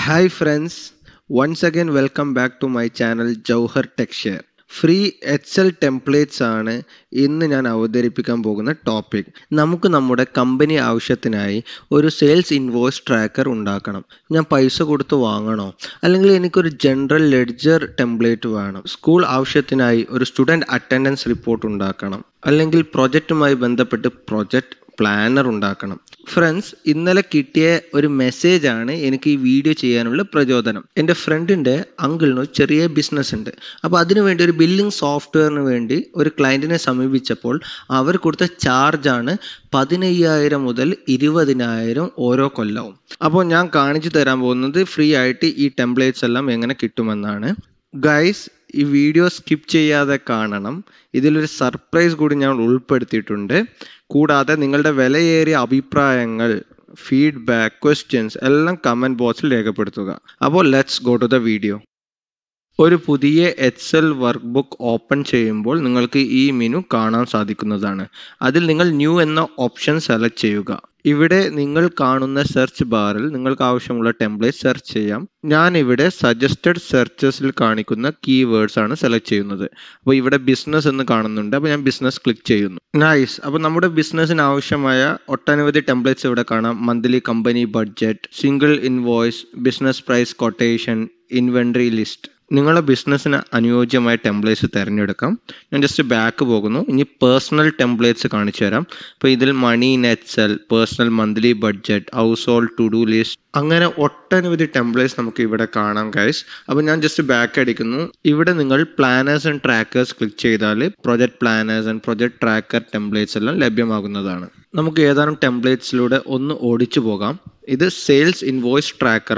hi friends once again welcome back to my channel Jauhar texture free excel templates ആണ് ഇന്ന് ഞാൻ അവതരിപ്പിക്കാൻ പോകുന്ന ടോപ്പിക് നമുക്ക് നമ്മുടെ കമ്പനി ആവശ്യത്തിനായി ഒരു സെയിൽസ് ഇൻവോയ്സ് ട്രാക്കർ ഉണ്ടാക്കണം ഞാൻ പൈസ കൊടുത്ത് വാങ്ങണോ അല്ലെങ്കിൽ എനിക്കൊരു ജനറൽ ലെഡ്ജർ ടെംപ്ലേറ്റ് വേണം സ്കൂൾ ആവശ്യത്തിനായി ഒരു സ്റ്റുഡൻറ് അറ്റൻഡൻസ് റിപ്പോർട്ട് ഉണ്ടാക്കണം അല്ലെങ്കിൽ പ്രൊജക്റ്റുമായി ബന്ധപ്പെട്ട് പ്രൊജക്റ്റ് പ്ലാനർ ഉണ്ടാക്കണം ഫ്രണ്ട്സ് ഇന്നലെ കിട്ടിയ ഒരു മെസ്സേജ് ആണ് എനിക്ക് ഈ വീഡിയോ ചെയ്യാനുള്ള പ്രചോദനം എൻ്റെ ഫ്രണ്ടിൻ്റെ അങ്കിളിന് ഒരു ചെറിയ ബിസിനസ് ഉണ്ട് അപ്പോൾ അതിനുവേണ്ടി ഒരു ബില്ലിംഗ് സോഫ്റ്റ്വെയറിന് വേണ്ടി ഒരു ക്ലയൻറ്റിനെ സമീപിച്ചപ്പോൾ അവർ കൊടുത്ത ചാർജാണ് പതിനയ്യായിരം മുതൽ ഇരുപതിനായിരം ഓരോ കൊല്ലവും അപ്പോൾ ഞാൻ കാണിച്ചു തരാൻ പോകുന്നത് ഫ്രീ ആയിട്ട് ഈ ടെംപ്ലേറ്റ്സ് എല്ലാം എങ്ങനെ കിട്ടുമെന്നാണ് ഗൈസ് ഈ വീഡിയോ സ്കിപ്പ് ചെയ്യാതെ കാണണം ഇതിലൊരു സർപ്രൈസ് കൂടി ഞാൻ ഉൾപ്പെടുത്തിയിട്ടുണ്ട് കൂടാതെ നിങ്ങളുടെ വിലയേറിയ അഭിപ്രായങ്ങൾ ഫീഡ്ബാക്ക് ക്വസ്റ്റ്യൻസ് എല്ലാം കമൻറ്റ് ബോക്സിൽ രേഖപ്പെടുത്തുക അപ്പോൾ let's go to the video ഒരു പുതിയ എക്സൽ വർക്ക് ബുക്ക് ഓപ്പൺ ചെയ്യുമ്പോൾ നിങ്ങൾക്ക് ഈ മെനു കാണാൻ സാധിക്കുന്നതാണ് അതിൽ നിങ്ങൾ ന്യൂ എന്ന ഓപ്ഷൻ സെലക്ട് ചെയ്യുക ഇവിടെ നിങ്ങൾ കാണുന്ന സെർച്ച് ബാറിൽ നിങ്ങൾക്ക് ആവശ്യമുള്ള ടെംപ്ലേറ്റ് സെർച്ച് ചെയ്യാം ഞാൻ ഇവിടെ സജസ്റ്റഡ് സെർച്ചസിൽ കാണിക്കുന്ന കീവേഡ്സ് ആണ് സെലക്ട് ചെയ്യുന്നത് അപ്പോൾ ഇവിടെ ബിസിനസ് എന്ന് കാണുന്നുണ്ട് അപ്പോൾ ഞാൻ ബിസിനസ് ക്ലിക്ക് ചെയ്യുന്നു നൈസ് അപ്പോൾ നമ്മുടെ ബിസിനസ്സിന് ആവശ്യമായ ഒട്ടനവധി ടെംപ്ലേറ്റ്സ് ഇവിടെ കാണാം monthly company budget single invoice business price quotation inventory list നിങ്ങളുടെ ബിസിനസ്സിന് അനുയോജ്യമായ ടെംപ്ലേറ്റ്സ് തിരഞ്ഞെടുക്കാം ഞാൻ ജസ്റ്റ് ബാക്ക് പോകുന്നു ഇനി പേഴ്സണൽ ടെംപ്ലേറ്റ്സ് കാണിച്ചു തരാം അപ്പോൾ ഇതിൽ മണി നെറ്റ്സൽ personal monthly budget household to do list അങ്ങനെ ഒട്ടനവധി ടെംപ്ലേറ്റ്സ് നമുക്ക് ഇവിടെ കാണാം ഗൈസ് അപ്പോൾ ഞാൻ ജസ്റ്റ് ബാക്ക് അടിക്കുന്നു ഇവിടെ നിങ്ങൾ പ്ലാനേഴ്സ് ആൻഡ് ട്രാക്കേഴ്സ് ക്ലിക്ക് ചെയ്താൽ project planners and project tracker templates എല്ലാം ലഭ്യമാകുന്നതാണ് നമുക്ക് ഏതാനും ടെംപ്ലേറ്റ്സിലൂടെ ഒന്ന് ഓടിച്ചു പോകാം ഇത് സെയിൽസ് ഇൻവോയ്സ്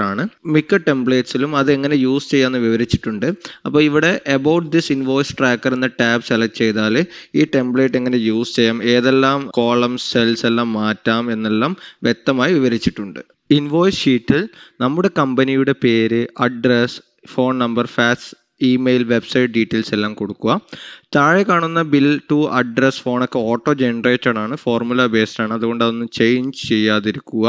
ആണ് മിക്ക ടെംപ്ലേറ്റ്സിലും അത് എങ്ങനെ യൂസ് ചെയ്യാമെന്ന് വിവരിച്ചിട്ടുണ്ട് അപ്പോൾ ഇവിടെ അബൌട്ട് ദിസ് ഇൻവോയ്സ് ട്രാക്കർ എന്ന ടാബ് സെലക്ട് ചെയ്താൽ ഈ ടെംപ്ലേറ്റ് എങ്ങനെ യൂസ് ചെയ്യാം ഏതെല്ലാം കോളം സെൽസ് എല്ലാം മാറ്റാം എന്നെല്ലാം വ്യക്തമായി വിവരിച്ചിട്ടുണ്ട് ഇൻവോയ്സ് ഷീറ്റിൽ നമ്മുടെ കമ്പനിയുടെ പേര് address phone number fax email website details എല്ലാം കൊടുക്കുക താഴെ കാണുന്ന ബിൽ ടു അഡ്രസ് ഫോണൊക്കെ ഓട്ടോ ജനറേറ്റഡ് ആണ് ഫോർമുല ബേസ്ഡ് ആണ് അതുകൊണ്ട് അതൊന്നും ചേഞ്ച് ചെയ്യാതിരിക്കുക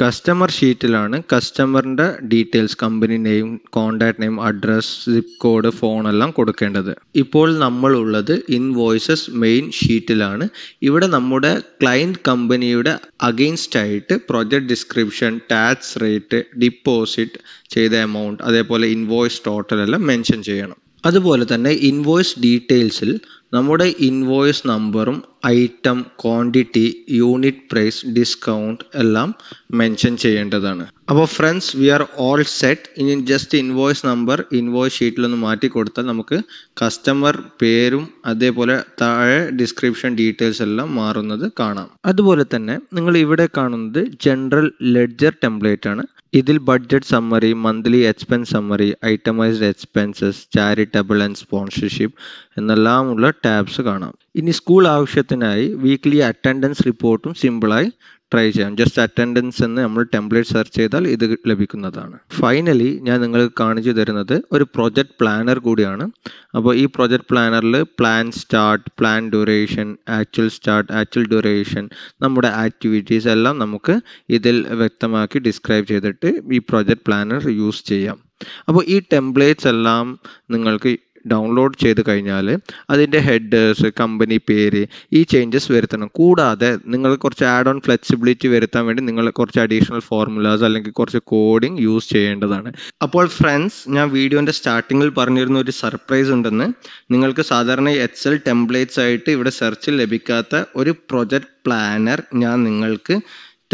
കസ്റ്റമർ ഷീറ്റിലാണ് കസ്റ്റമറിൻ്റെ details company name contact name address zip code phone എല്ലാം കൊടുക്കേണ്ടത് ഇപ്പോൾ നമ്മളുള്ളത് ഇൻവോയ്സസ് മെയിൻ ഷീറ്റിലാണ് ഇവിടെ നമ്മുടെ ക്ലയൻറ്റ് കമ്പനിയുടെ അഗെയിൻസ്റ്റ് ആയിട്ട് project description tax rate deposit ചെയ്ത എമൗണ്ട് അതേപോലെ ഇൻവോയ്സ് ടോട്ടൽ എല്ലാം മെൻഷൻ ചെയ്യണം അതുപോലെ തന്നെ ഇൻവോയ്സ് ഡീറ്റെയിൽസിൽ നമ്മുടെ ഇൻവോയ്സ് നമ്പറും item quantity unit price discount എല്ലാം മെൻഷൻ ചെയ്യേണ്ടതാണ് അപ്പോൾ friends we are all set ഇനി ജസ്റ്റ് ഇൻവോയ്സ് നമ്പർ ഇൻവോയ്സ് ഷീറ്റിലൊന്ന് മാറ്റി കൊടുത്താൽ നമുക്ക് കസ്റ്റമർ പേരും അതേപോലെ താഴെ ഡിസ്ക്രിപ്ഷൻ ഡീറ്റെയിൽസ് എല്ലാം മാറുന്നത് കാണാം അതുപോലെ തന്നെ നിങ്ങൾ ഇവിടെ കാണുന്നത് ജനറൽ ലെഡ്ജർ ടെംപ്ലേറ്റ് ആണ് ഇതിൽ budget summary monthly expense summary itemized expenses charitable and sponsorship എന്നെല്ലാമുള്ള ടാബ്സ് കാണാം ഇനി സ്കൂൾ ആവശ്യത്തിനായി വീക്ക്ലി അറ്റൻഡൻസ് റിപ്പോർട്ടും സിമ്പിളായി ട്രൈ ചെയ്യാം ജസ്റ്റ് അറ്റൻഡൻസ് എന്ന് നമ്മൾ ടെംപ്ലേറ്റ് സെർച്ച് ചെയ്താൽ ഇത് ലഭിക്കുന്നതാണ് ഫൈനലി ഞാൻ നിങ്ങൾക്ക് കാണിച്ചു തരുന്നത് ഒരു പ്രൊജക്ട് പ്ലാനർ കൂടിയാണ് അപ്പോൾ ഈ പ്രൊജക്ട് പ്ലാനറിൽ plan start plan duration actual start actual duration നമ്മുടെ ആക്ടിവിറ്റീസ് എല്ലാം നമുക്ക് ഇതിൽ വ്യക്തമാക്കി ഡിസ്ക്രൈബ് ചെയ്തിട്ട് ഈ പ്രൊജക്ട് പ്ലാനർ യൂസ് ചെയ്യാം അപ്പോൾ ഈ ടെംപ്ലേറ്റ്സ് എല്ലാം നിങ്ങൾക്ക് ഡൗൺലോഡ് ചെയ്ത് കഴിഞ്ഞാൽ അതിൻ്റെ ഹെഡേഴ്സ് കമ്പനി പേര് ഈ ചേഞ്ചസ് വരുത്തണം കൂടാതെ നിങ്ങൾ കുറച്ച് ആഡ് ഓൺ ഫ്ലെക്സിബിലിറ്റി വരുത്താൻ വേണ്ടി നിങ്ങൾ കുറച്ച് അഡീഷണൽ ഫോർമുലാസ് അല്ലെങ്കിൽ കുറച്ച് കോഡിംഗ് യൂസ് ചെയ്യേണ്ടതാണ് അപ്പോൾ ഫ്രണ്ട്സ് ഞാൻ വീഡിയോൻ്റെ സ്റ്റാർട്ടിങ്ങിൽ പറഞ്ഞിരുന്ന ഒരു സർപ്രൈസ് ഉണ്ടെന്ന് നിങ്ങൾക്ക് സാധാരണ എക്സൽ ടെംപ്ലേറ്റ്സ് ആയിട്ട് ഇവിടെ സെർച്ചിൽ ലഭിക്കാത്ത ഒരു പ്രൊജക്ട് പ്ലാനർ ഞാൻ നിങ്ങൾക്ക്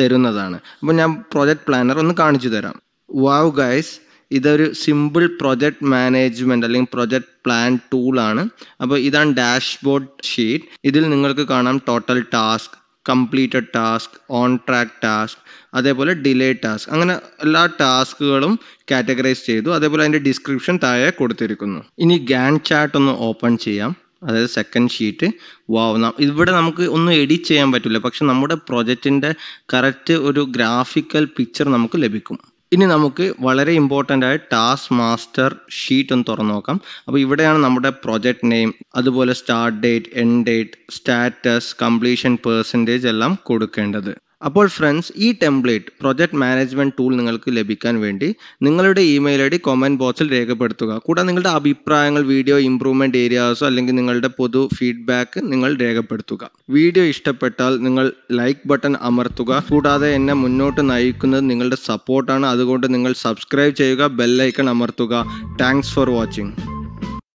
തരുന്നതാണ് അപ്പോൾ ഞാൻ പ്രൊജക്ട് പ്ലാനർ ഒന്ന് കാണിച്ചു തരാം വാവ് ഗൈസ് ഇതൊരു സിമ്പിൾ പ്രൊജക്ട് മാനേജ്മെന്റ് അല്ലെങ്കിൽ പ്രൊജക്ട് പ്ലാൻ ടൂൾ ആണ് അപ്പോൾ ഇതാണ് ഡാഷ്ബോർഡ് ഷീറ്റ് ഇതിൽ നിങ്ങൾക്ക് കാണാം total task completed task on track task അതേപോലെ ഡിലേ ടാസ്ക് അങ്ങനെ എല്ലാ ടാസ്കുകളും കാറ്റഗറൈസ് ചെയ്തു അതേപോലെ അതിൻ്റെ ഡിസ്ക്രിപ്ഷൻ താഴെ കൊടുത്തിരിക്കുന്നു ഇനി ഗാൻ ചാർട്ട് ഒന്ന് ഓപ്പൺ ചെയ്യാം അതായത് സെക്കൻഡ് ഷീറ്റ് വാവ് ഇവിടെ നമുക്ക് ഒന്നും എഡിറ്റ് ചെയ്യാൻ പറ്റില്ല പക്ഷെ നമ്മുടെ പ്രൊജക്റ്റിൻ്റെ കറക്റ്റ് ഒരു ഗ്രാഫിക്കൽ പിക്ചർ നമുക്ക് ലഭിക്കും ഇനി നമുക്ക് വളരെ ഇമ്പോർട്ടൻ്റ് ആയ ടാസ്ക് മാസ്റ്റർ ഷീറ്റ് ഒന്ന് തുറന്നു നോക്കാം അപ്പോൾ ഇവിടെയാണ് നമ്മുടെ പ്രൊജക്ട് നെയിം അതുപോലെ start date end date status completion percentage എല്ലാം കൊടുക്കേണ്ടത് അപ്പോൾ ഫ്രണ്ട്സ് ഈ ടെംപ്ലേറ്റ് പ്രൊജക്ട് മാനേജ്മെന്റ് ടൂൾ നിങ്ങൾക്ക് ലഭിക്കാൻ വേണ്ടി നിങ്ങളുടെ ഇമെയിൽ ഐ ഡി കൊമൻറ്റ് ബോക്സിൽ രേഖപ്പെടുത്തുക കൂടാതെ നിങ്ങളുടെ അഭിപ്രായങ്ങൾ വീഡിയോ ഇംപ്രൂവ്മെന്റ് ഏരിയാസോ അല്ലെങ്കിൽ നിങ്ങളുടെ പൊതു ഫീഡ്ബാക്ക് നിങ്ങൾ രേഖപ്പെടുത്തുക വീഡിയോ ഇഷ്ടപ്പെട്ടാൽ നിങ്ങൾ ലൈക്ക് ബട്ടൺ അമർത്തുക കൂടാതെ എന്നെ മുന്നോട്ട് നയിക്കുന്നത് നിങ്ങളുടെ സപ്പോർട്ടാണ് അതുകൊണ്ട് നിങ്ങൾ സബ്സ്ക്രൈബ് ചെയ്യുക ബെല്ലൈക്കൺ അമർത്തുക താങ്ക്സ് ഫോർ വാച്ചിങ്